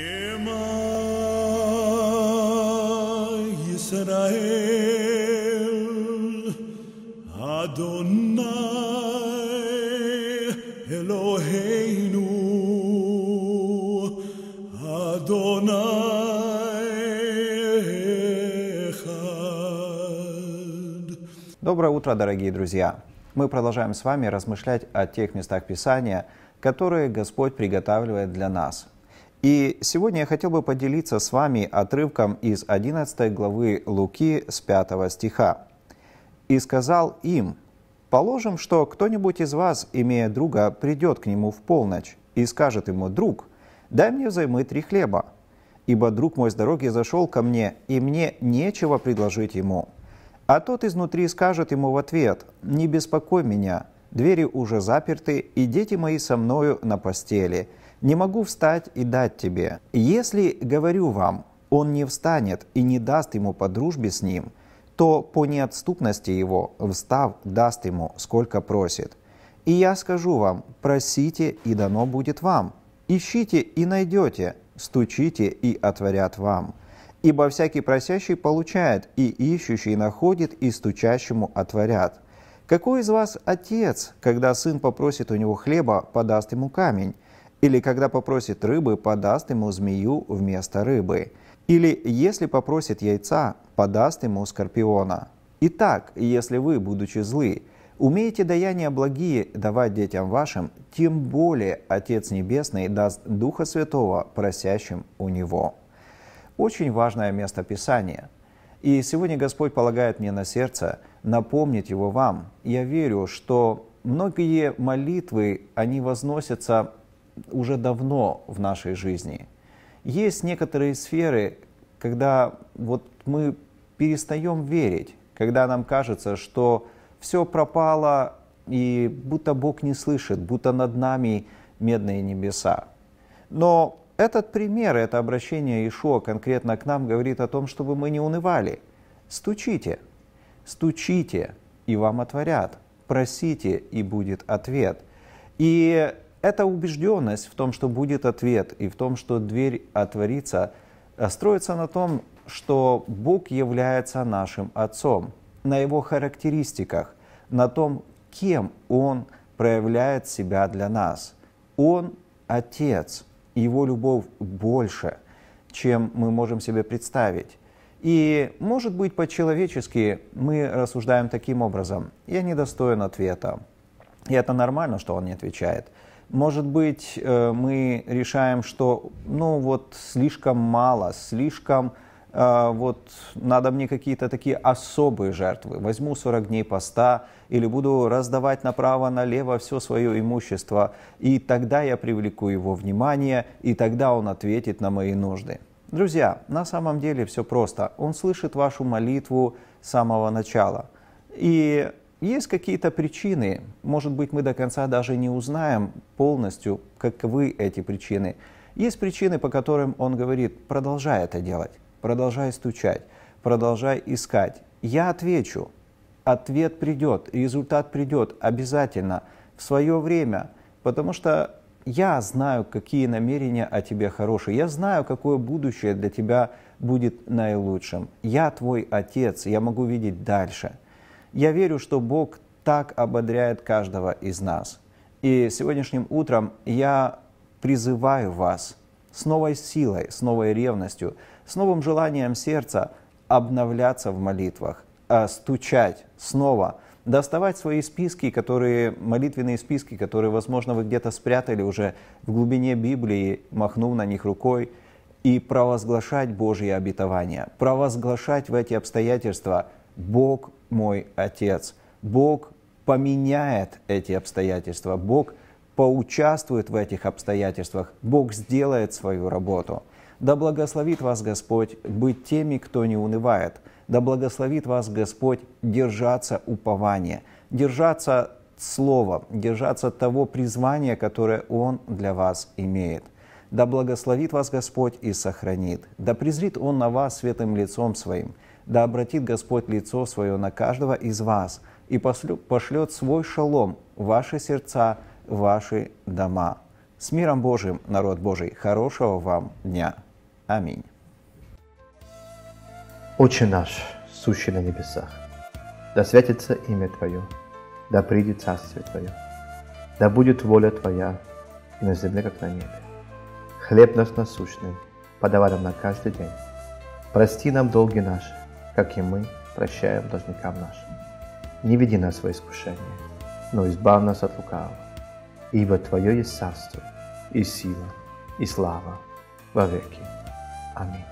Доброе утро, дорогие друзья! Мы продолжаем с вами размышлять о тех местах Писания, которые Господь приготавливает для нас – и сегодня я хотел бы поделиться с вами отрывком из 11 главы Луки с 5 стиха. «И сказал им, положим, что кто-нибудь из вас, имея друга, придет к нему в полночь и скажет ему, «Друг, дай мне взаймы три хлеба, ибо друг мой с дороги зашел ко мне, и мне нечего предложить ему». А тот изнутри скажет ему в ответ, «Не беспокой меня, двери уже заперты, и дети мои со мною на постели, не могу встать и дать тебе. Если, говорю вам, он не встанет и не даст ему по дружбе с ним, то по неотступности его, встав, даст ему, сколько просит. И я скажу вам, просите, и дано будет вам. Ищите и найдете, стучите и отворят вам. Ибо всякий просящий получает, и ищущий находит, и стучащему отворят. Какой из вас отец, когда сын попросит у него хлеба, подаст ему камень? Или когда попросит рыбы, подаст ему змею вместо рыбы. Или если попросит яйца, подаст ему скорпиона. Итак, если вы, будучи злы, умеете даяния благие давать детям вашим, тем более Отец Небесный даст Духа Святого просящим у Него. Очень важное место Писания. И сегодня Господь полагает мне на сердце напомнить его вам. Я верю, что многие молитвы, они возносятся уже давно в нашей жизни. Есть некоторые сферы, когда вот мы перестаем верить, когда нам кажется, что все пропало, и будто Бог не слышит, будто над нами медные небеса. Но этот пример, это обращение Ишуа конкретно к нам говорит о том, чтобы мы не унывали. Стучите, стучите, и вам отворят. Просите, и будет ответ. И эта убежденность в том, что будет ответ и в том, что дверь отворится, э, строится на том, что Бог является нашим Отцом, на Его характеристиках, на том, кем Он проявляет себя для нас. Он – Отец, Его любовь больше, чем мы можем себе представить. И, может быть, по-человечески мы рассуждаем таким образом. Я недостоин ответа. И это нормально, что он не отвечает. Может быть, э, мы решаем, что ну вот слишком мало, слишком э, вот надо мне какие-то такие особые жертвы. Возьму 40 дней поста или буду раздавать направо-налево все свое имущество, и тогда я привлеку его внимание, и тогда он ответит на мои нужды. Друзья, на самом деле все просто. Он слышит вашу молитву с самого начала. И есть какие-то причины, может быть, мы до конца даже не узнаем полностью, каковы эти причины. Есть причины, по которым он говорит, продолжай это делать, продолжай стучать, продолжай искать. Я отвечу, ответ придет, результат придет обязательно в свое время, потому что я знаю, какие намерения о тебе хорошие, я знаю, какое будущее для тебя будет наилучшим. Я твой отец, я могу видеть дальше – я верю, что Бог так ободряет каждого из нас. И сегодняшним утром я призываю вас с новой силой, с новой ревностью, с новым желанием сердца обновляться в молитвах, а, стучать снова, доставать свои списки, которые, молитвенные списки, которые, возможно, вы где-то спрятали уже в глубине Библии, махнув на них рукой, и провозглашать Божье обетования, провозглашать в эти обстоятельства «Бог мой Отец. Бог поменяет эти обстоятельства, Бог поучаствует в этих обстоятельствах, Бог сделает свою работу. Да благословит вас Господь быть теми, кто не унывает. Да благословит вас Господь держаться упования, держаться Слова, держаться того призвания, которое Он для вас имеет. Да благословит вас Господь и сохранит. Да презрит Он на вас светлым лицом Своим – да обратит Господь лицо свое на каждого из вас и пошлет свой шалом в ваши сердца, в ваши дома. С миром Божиим народ Божий, хорошего вам дня. Аминь. Отче наш, сущий на небесах, да святится имя Твое, да придет Царствие Твое, да будет воля Твоя и на земле, как на небе. Хлеб наш насущный, подавай нам на каждый день. Прости нам долги наши, как и мы прощаем должникам нашим. Не веди нас во искушение, но избавь нас от лукавого, ибо Твое есть царство, и сила, и слава во веки. Аминь.